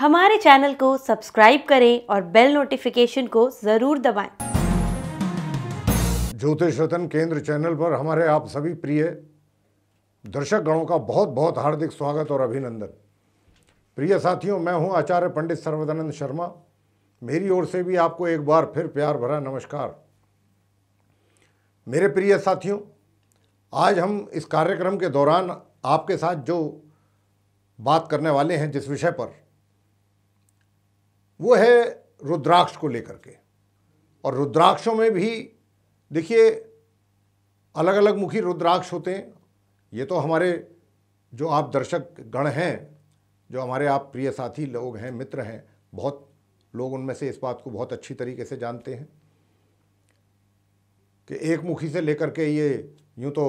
हमारे चैनल को सब्सक्राइब करें और बेल नोटिफिकेशन को ज़रूर दबाएं। ज्योतिष रतन केंद्र चैनल पर हमारे आप सभी प्रिय दर्शक गणों का बहुत बहुत हार्दिक स्वागत और अभिनंदन प्रिय साथियों मैं हूं आचार्य पंडित सर्वदानंद शर्मा मेरी ओर से भी आपको एक बार फिर प्यार भरा नमस्कार मेरे प्रिय साथियों आज हम इस कार्यक्रम के दौरान आपके साथ जो बात करने वाले हैं जिस विषय पर वो है रुद्राक्ष को लेकर के और रुद्राक्षों में भी देखिए अलग अलग मुखी रुद्राक्ष होते हैं ये तो हमारे जो आप दर्शक गण हैं जो हमारे आप प्रिय साथी लोग हैं मित्र हैं बहुत लोग उनमें से इस बात को बहुत अच्छी तरीके से जानते हैं कि एक मुखी से लेकर के ये यूँ तो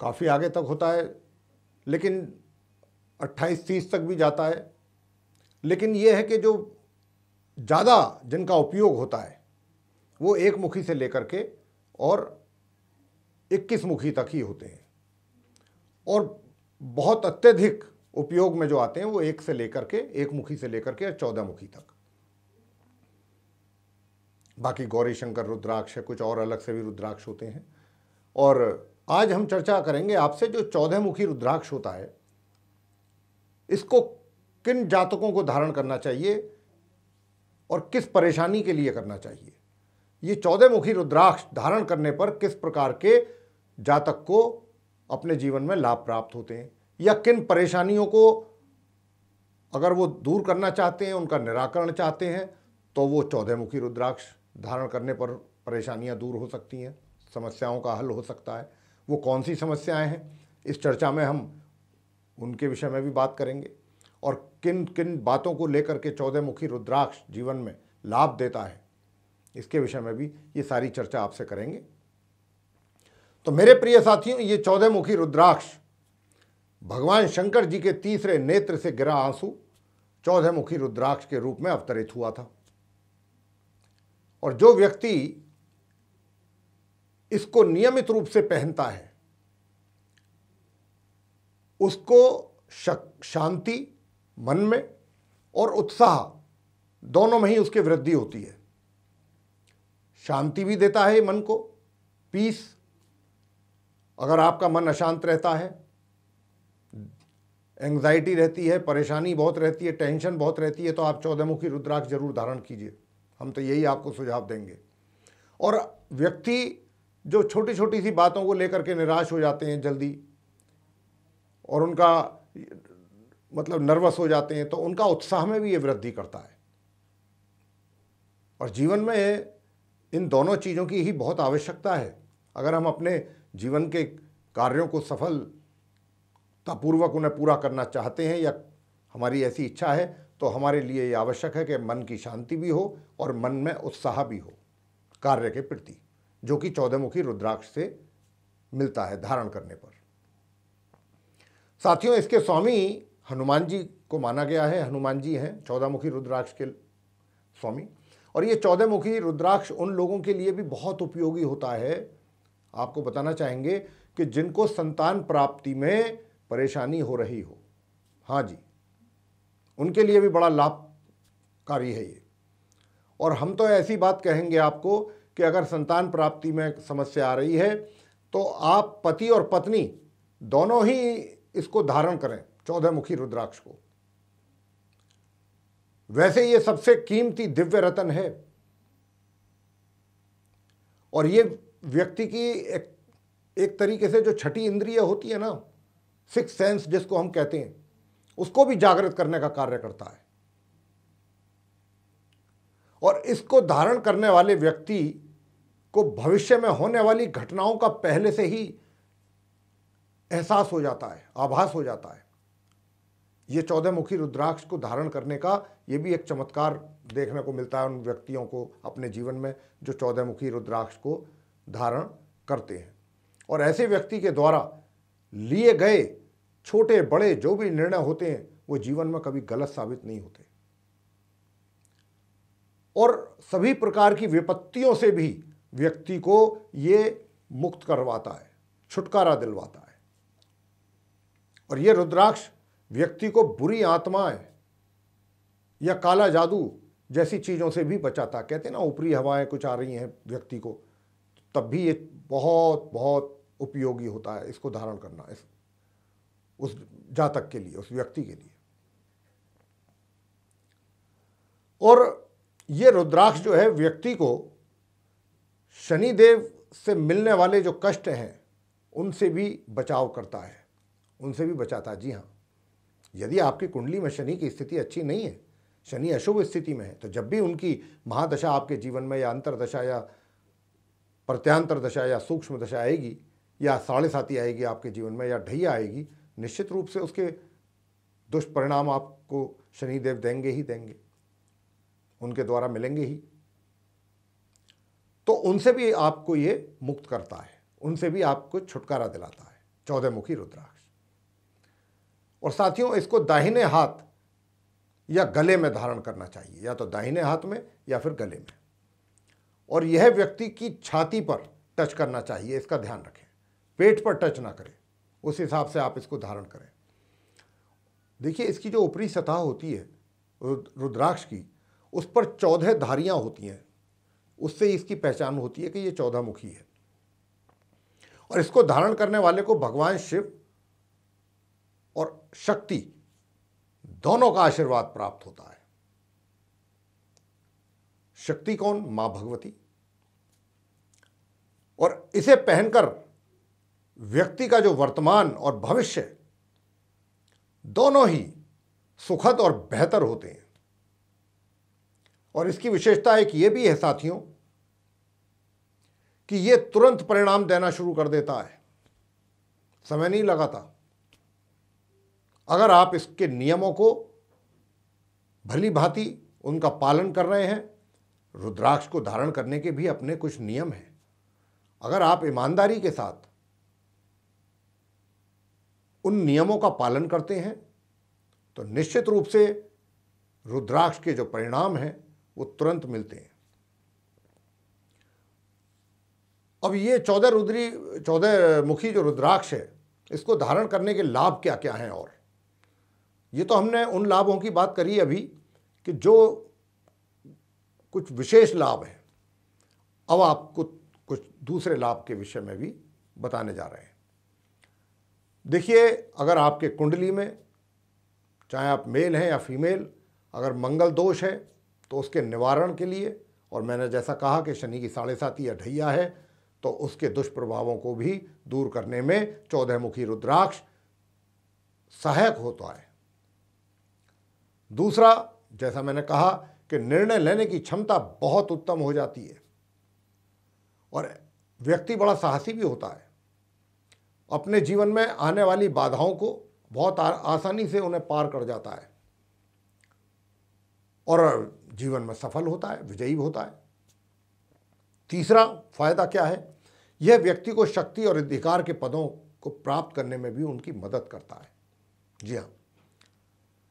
काफ़ी आगे तक होता है लेकिन 28 तीस तक भी जाता है लेकिन ये है कि जो ज़्यादा जिनका उपयोग होता है वो एक मुखी से लेकर के और 21 मुखी तक ही होते हैं और बहुत अत्यधिक उपयोग में जो आते हैं वो एक से लेकर के एक मुखी से लेकर के चौदह मुखी तक बाकी गौरी शंकर रुद्राक्ष है कुछ और अलग से भी रुद्राक्ष होते हैं और आज हम चर्चा करेंगे आपसे जो चौदह मुखी रुद्राक्ष होता है इसको किन जातकों को धारण करना चाहिए और किस परेशानी के लिए करना चाहिए ये चौदह मुखी रुद्राक्ष धारण करने पर किस प्रकार के जातक को अपने जीवन में लाभ प्राप्त होते हैं या किन परेशानियों को अगर वो दूर करना चाहते हैं उनका निराकरण चाहते हैं तो वो चौदह मुखी रुद्राक्ष धारण करने पर परेशानियां दूर हो सकती हैं समस्याओं का हल हो सकता है वो कौन सी समस्याएं हैं इस चर्चा में हम उनके विषय में भी बात करेंगे और किन किन बातों को लेकर के चौदह मुखी रुद्राक्ष जीवन में लाभ देता है इसके विषय में भी ये सारी चर्चा आपसे करेंगे तो मेरे प्रिय साथियों ये मुखी रुद्राक्ष भगवान शंकर जी के तीसरे नेत्र से गिरा आंसू चौदह मुखी रुद्राक्ष के रूप में अवतरित हुआ था और जो व्यक्ति इसको नियमित रूप से पहनता है उसको शांति मन में और उत्साह दोनों में ही उसकी वृद्धि होती है शांति भी देता है मन को पीस अगर आपका मन अशांत रहता है एंग्जाइटी रहती है परेशानी बहुत रहती है टेंशन बहुत रहती है तो आप चौदहमुखी रुद्राक्ष जरूर धारण कीजिए हम तो यही आपको सुझाव देंगे और व्यक्ति जो छोटी छोटी सी बातों को लेकर के निराश हो जाते हैं जल्दी और उनका मतलब नर्वस हो जाते हैं तो उनका उत्साह में भी ये वृद्धि करता है और जीवन में इन दोनों चीज़ों की ही बहुत आवश्यकता है अगर हम अपने जीवन के कार्यों को सफलतापूर्वक उन्हें पूरा करना चाहते हैं या हमारी ऐसी इच्छा है तो हमारे लिए ये आवश्यक है कि मन की शांति भी हो और मन में उत्साह भी हो कार्य के प्रति जो कि चौदहमुखी रुद्राक्ष से मिलता है धारण करने पर साथियों इसके स्वामी हनुमान जी को माना गया है हनुमान जी हैं चौदह मुखी रुद्राक्ष के स्वामी और ये चौदह मुखी रुद्राक्ष उन लोगों के लिए भी बहुत उपयोगी होता है आपको बताना चाहेंगे कि जिनको संतान प्राप्ति में परेशानी हो रही हो हाँ जी उनके लिए भी बड़ा लाभकारी है ये और हम तो ऐसी बात कहेंगे आपको कि अगर संतान प्राप्ति में समस्या आ रही है तो आप पति और पत्नी दोनों ही इसको धारण करें चौदह मुखी रुद्राक्ष को वैसे ये सबसे कीमती दिव्य रतन है और ये व्यक्ति की एक, एक तरीके से जो छठी इंद्रिय होती है ना सिक्स सेंस जिसको हम कहते हैं उसको भी जागृत करने का कार्य करता है और इसको धारण करने वाले व्यक्ति को भविष्य में होने वाली घटनाओं का पहले से ही एहसास हो जाता है आभास हो जाता है ये चौदह मुखी रुद्राक्ष को धारण करने का ये भी एक चमत्कार देखने को मिलता है उन व्यक्तियों को अपने जीवन में जो चौदह मुखी रुद्राक्ष को धारण करते हैं और ऐसे व्यक्ति के द्वारा लिए गए छोटे बड़े जो भी निर्णय होते हैं वो जीवन में कभी गलत साबित नहीं होते और सभी प्रकार की विपत्तियों से भी व्यक्ति को ये मुक्त करवाता है छुटकारा दिलवाता है और ये रुद्राक्ष व्यक्ति को बुरी आत्माएं या काला जादू जैसी चीज़ों से भी बचाता कहते ना ऊपरी हवाएं कुछ आ रही हैं व्यक्ति को तब भी ये बहुत बहुत उपयोगी होता है इसको धारण करना इस उस जातक के लिए उस व्यक्ति के लिए और ये रुद्राक्ष जो है व्यक्ति को शनिदेव से मिलने वाले जो कष्ट हैं उनसे भी बचाव करता है उनसे भी बचाता है जी हाँ यदि आपकी कुंडली में शनि की स्थिति अच्छी नहीं है शनि अशुभ स्थिति में है तो जब भी उनकी महादशा आपके जीवन में या अंतरदशा या प्रत्यांतर दशा या सूक्ष्म दशा आएगी या साढ़े साथी आएगी आपके जीवन में या ढैया आएगी निश्चित रूप से उसके दुष्परिणाम आपको शनिदेव देंगे ही देंगे उनके द्वारा मिलेंगे ही तो उनसे भी आपको ये मुक्त करता है उनसे भी आपको छुटकारा दिलाता है चौदह मुखी रुद्राक्ष और साथियों इसको दाहिने हाथ या गले में धारण करना चाहिए या तो दाहिने हाथ में या फिर गले में और यह व्यक्ति की छाती पर टच करना चाहिए इसका ध्यान रखें पेट पर टच ना करें उस हिसाब से आप इसको धारण करें देखिए इसकी जो ऊपरी सतह होती है रुद्राक्ष की उस पर चौदह धारियां होती हैं उससे इसकी पहचान होती है कि ये चौदह मुखी है और इसको धारण करने वाले को भगवान शिव शक्ति दोनों का आशीर्वाद प्राप्त होता है शक्ति कौन मां भगवती और इसे पहनकर व्यक्ति का जो वर्तमान और भविष्य दोनों ही सुखद और बेहतर होते हैं और इसकी विशेषता एक ये भी है साथियों कि ये तुरंत परिणाम देना शुरू कर देता है समय नहीं लगाता अगर आप इसके नियमों को भली भांति उनका पालन कर रहे हैं रुद्राक्ष को धारण करने के भी अपने कुछ नियम हैं अगर आप ईमानदारी के साथ उन नियमों का पालन करते हैं तो निश्चित रूप से रुद्राक्ष के जो परिणाम हैं वो तुरंत मिलते हैं अब ये चौदह रुद्री चौदह मुखी जो रुद्राक्ष है इसको धारण करने के लाभ क्या क्या हैं और ये तो हमने उन लाभों की बात करी अभी कि जो कुछ विशेष लाभ हैं अब आपको कुछ दूसरे लाभ के विषय में भी बताने जा रहे हैं देखिए अगर आपके कुंडली में चाहे आप मेल हैं या फीमेल अगर मंगल दोष है तो उसके निवारण के लिए और मैंने जैसा कहा कि शनि की साढ़े सात या ढैया है तो उसके दुष्प्रभावों को भी दूर करने में चौदहमुखी रुद्राक्ष सहायक होता है दूसरा जैसा मैंने कहा कि निर्णय लेने की क्षमता बहुत उत्तम हो जाती है और व्यक्ति बड़ा साहसी भी होता है अपने जीवन में आने वाली बाधाओं को बहुत आसानी से उन्हें पार कर जाता है और जीवन में सफल होता है विजयी होता है तीसरा फायदा क्या है यह व्यक्ति को शक्ति और अधिकार के पदों को प्राप्त करने में भी उनकी मदद करता है जी हाँ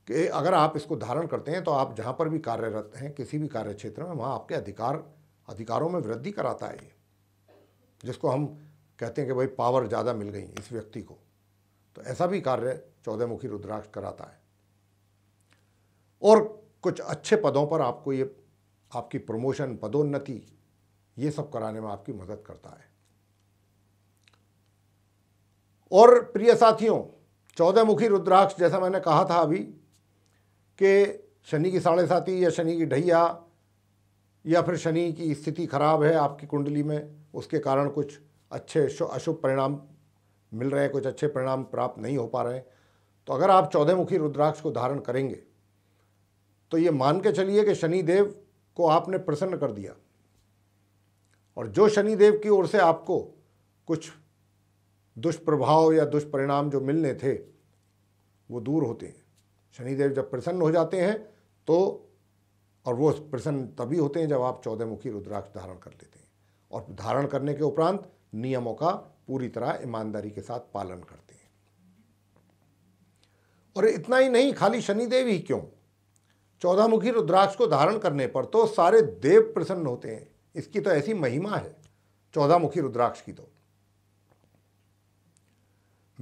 कि अगर आप इसको धारण करते हैं तो आप जहाँ पर भी कार्यरत हैं किसी भी कार्य क्षेत्र में वहाँ आपके अधिकार अधिकारों में वृद्धि कराता है ये जिसको हम कहते हैं कि भाई पावर ज़्यादा मिल गई इस व्यक्ति को तो ऐसा भी कार्य चौदह मुखी रुद्राक्ष कराता है और कुछ अच्छे पदों पर आपको ये आपकी प्रमोशन पदोन्नति ये सब कराने में आपकी मदद करता है और प्रिय साथियों चौदह मुखी रुद्राक्ष जैसा मैंने कहा था अभी कि शनि की साढ़े साथी या शनि की ढैया या फिर शनि की स्थिति खराब है आपकी कुंडली में उसके कारण कुछ अच्छे अशुभ परिणाम मिल रहे हैं कुछ अच्छे परिणाम प्राप्त नहीं हो पा रहे हैं तो अगर आप चौदहमुखी रुद्राक्ष को धारण करेंगे तो ये मान के चलिए कि शनिदेव को आपने प्रसन्न कर दिया और जो शनिदेव की ओर से आपको कुछ दुष्प्रभाव या दुष्परिणाम जो मिलने थे वो दूर होते हैं शनिदेव जब प्रसन्न हो जाते हैं तो और वो प्रसन्न तभी होते हैं जब आप चौदह मुखी रुद्राक्ष धारण कर लेते हैं और धारण करने के उपरांत नियमों का पूरी तरह ईमानदारी के साथ पालन करते हैं और इतना ही नहीं खाली शनिदेव ही क्यों चौदह मुखी रुद्राक्ष को धारण करने पर तो सारे देव प्रसन्न होते हैं इसकी तो ऐसी महिमा है चौदह मुखी रुद्राक्ष की तो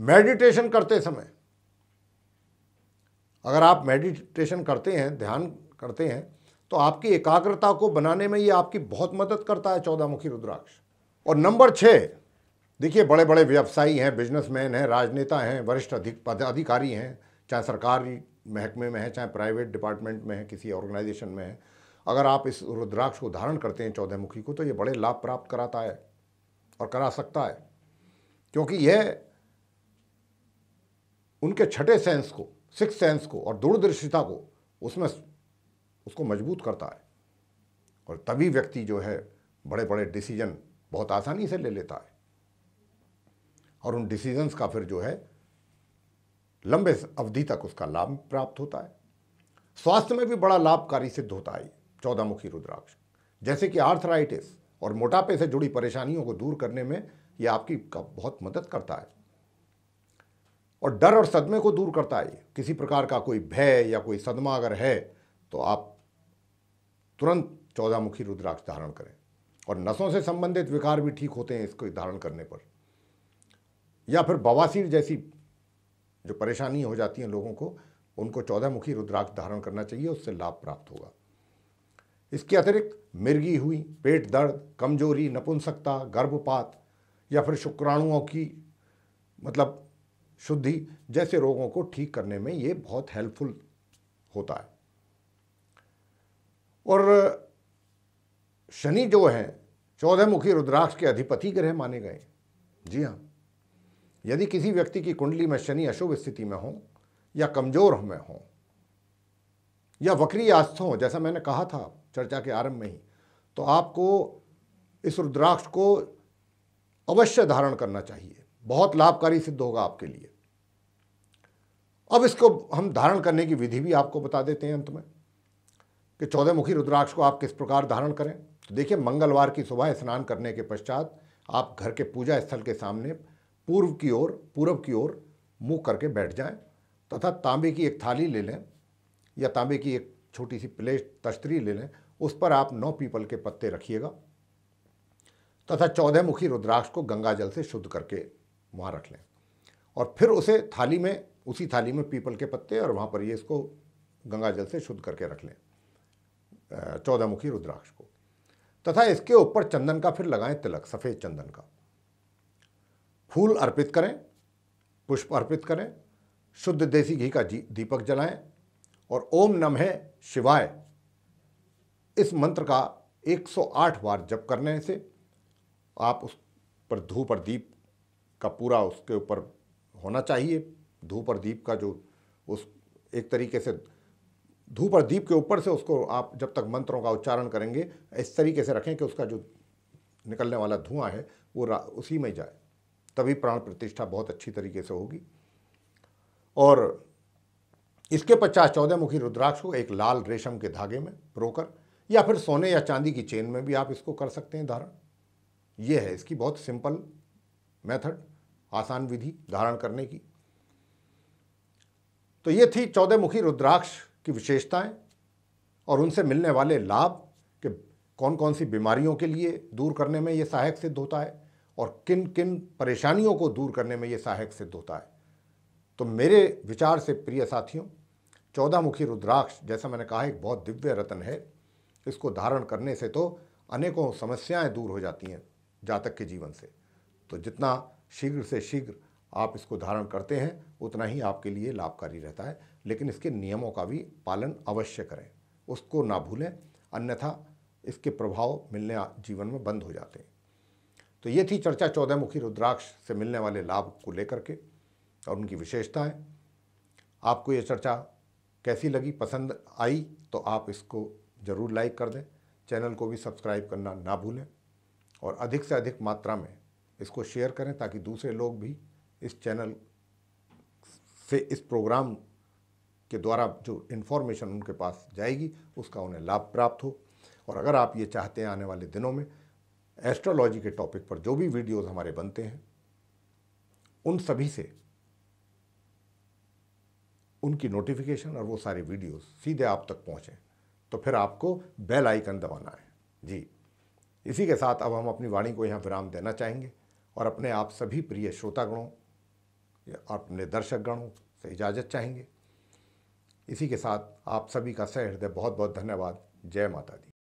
मेडिटेशन करते समय अगर आप मेडिटेशन करते हैं ध्यान करते हैं तो आपकी एकाग्रता को बनाने में ये आपकी बहुत मदद करता है चौदह मुखी रुद्राक्ष और नंबर छः देखिए बड़े बड़े व्यवसायी हैं बिजनेसमैन हैं राजनेता हैं वरिष्ठ अधिक पदाधिकारी हैं चाहे सरकारी महकमे में हैं चाहे प्राइवेट डिपार्टमेंट में हैं किसी ऑर्गेनाइजेशन में है अगर आप इस रुद्राक्ष को धारण करते हैं चौदह मुखी को तो ये बड़े लाभ प्राप्त कराता है और करा सकता है क्योंकि यह उनके छठे सेंस को सिक्स सेंस को और दूरदर्शिता को उसमें उसको मजबूत करता है और तभी व्यक्ति जो है बड़े बड़े डिसीजन बहुत आसानी से ले लेता है और उन डिसीजंस का फिर जो है लंबे अवधि तक उसका लाभ प्राप्त होता है स्वास्थ्य में भी बड़ा लाभकारी सिद्ध होता है चौदह मुखी रुद्राक्ष जैसे कि आर्थराइटिस और मोटापे से जुड़ी परेशानियों को दूर करने में यह आपकी बहुत मदद करता है और डर और सदमे को दूर करता है किसी प्रकार का कोई भय या कोई सदमा अगर है तो आप तुरंत चौदह मुखी रुद्राक्ष धारण करें और नसों से संबंधित विकार भी ठीक होते हैं इसको धारण करने पर या फिर बवासीर जैसी जो परेशानी हो जाती है लोगों को उनको चौदह मुखी रुद्राक्ष धारण करना चाहिए उससे लाभ प्राप्त होगा इसके अतिरिक्त मिर्गी हुई पेट दर्द कमजोरी नपुंसकता गर्भपात या फिर शुक्राणुओं की मतलब शुद्धि जैसे रोगों को ठीक करने में ये बहुत हेल्पफुल होता है और शनि जो है चौदह मुखी रुद्राक्ष के अधिपति ग्रह माने गए जी हाँ यदि किसी व्यक्ति की कुंडली में शनि अशुभ स्थिति में हो या कमजोर में हो या वक्री आस्थ हो जैसा मैंने कहा था चर्चा के आरंभ में ही तो आपको इस रुद्राक्ष को अवश्य धारण करना चाहिए बहुत लाभकारी सिद्ध होगा आपके लिए अब इसको हम धारण करने की विधि भी आपको बता देते हैं अंत में कि चौदह मुखी रुद्राक्ष को आप किस प्रकार धारण करें तो देखिए मंगलवार की सुबह स्नान करने के पश्चात आप घर के पूजा स्थल के सामने पूर्व की ओर पूर्व की ओर मुँह करके बैठ जाएं तथा तांबे की एक थाली ले लें या तांबे की एक छोटी सी प्लेट तश्तरी ले लें उस पर आप नौ पीपल के पत्ते रखिएगा तथा चौदह मुखी रुद्राक्ष को गंगा जल से शुद्ध करके वहाँ रख लें और फिर उसे थाली में उसी थाली में पीपल के पत्ते और वहाँ पर ये इसको गंगा जल से शुद्ध करके रख लें चौदह मुखी रुद्राक्ष को तथा इसके ऊपर चंदन का फिर लगाएं तिलक सफ़ेद चंदन का फूल अर्पित करें पुष्प अर्पित करें शुद्ध देसी घी का दीपक जलाएं और ओम नमः शिवाय इस मंत्र का 108 बार जप करने से आप उस पर धूप और दीप का पूरा उसके ऊपर होना चाहिए धूप और दीप का जो उस एक तरीके से धूप और दीप के ऊपर से उसको आप जब तक मंत्रों का उच्चारण करेंगे इस तरीके से रखें कि उसका जो निकलने वाला धुआं है वो उसी में जाए तभी प्राण प्रतिष्ठा बहुत अच्छी तरीके से होगी और इसके पश्चात चौदह मुखी रुद्राक्ष को एक लाल रेशम के धागे में रोकर या फिर सोने या चांदी की चेन में भी आप इसको कर सकते हैं धारण ये है इसकी बहुत सिंपल मेथड आसान विधि धारण करने की तो ये थी चौदह मुखी रुद्राक्ष की विशेषताएं और उनसे मिलने वाले लाभ कि कौन कौन सी बीमारियों के लिए दूर करने में ये सहायक सिद्ध होता है और किन किन परेशानियों को दूर करने में ये सहायक सिद्ध होता है तो मेरे विचार से प्रिय साथियों चौदह मुखी रुद्राक्ष जैसा मैंने कहा एक बहुत दिव्य रतन है इसको धारण करने से तो अनेकों समस्याएं दूर हो जाती हैं जातक के जीवन से तो जितना शीघ्र से शीघ्र आप इसको धारण करते हैं उतना ही आपके लिए लाभकारी रहता है लेकिन इसके नियमों का भी पालन अवश्य करें उसको ना भूलें अन्यथा इसके प्रभाव मिलने जीवन में बंद हो जाते हैं तो ये थी चर्चा चौदह मुखी रुद्राक्ष से मिलने वाले लाभ को लेकर के और उनकी विशेषताएं आपको ये चर्चा कैसी लगी पसंद आई तो आप इसको ज़रूर लाइक कर दें चैनल को भी सब्सक्राइब करना ना भूलें और अधिक से अधिक मात्रा में इसको शेयर करें ताकि दूसरे लोग भी इस चैनल से इस प्रोग्राम के द्वारा जो इन्फॉर्मेशन उनके पास जाएगी उसका उन्हें लाभ प्राप्त हो और अगर आप ये चाहते हैं आने वाले दिनों में एस्ट्रोलॉजी के टॉपिक पर जो भी वीडियोस हमारे बनते हैं उन सभी से उनकी नोटिफिकेशन और वो सारे वीडियोस सीधे आप तक पहुंचे तो फिर आपको बेल आइकन दबाना है जी इसी के साथ अब हम अपनी वाणी को यहाँ विराम देना चाहेंगे और अपने आप सभी प्रिय श्रोतागणों और अपने दर्शकगणों से इजाज़त चाहेंगे इसी के साथ आप सभी का सहृदय बहुत बहुत धन्यवाद जय माता दी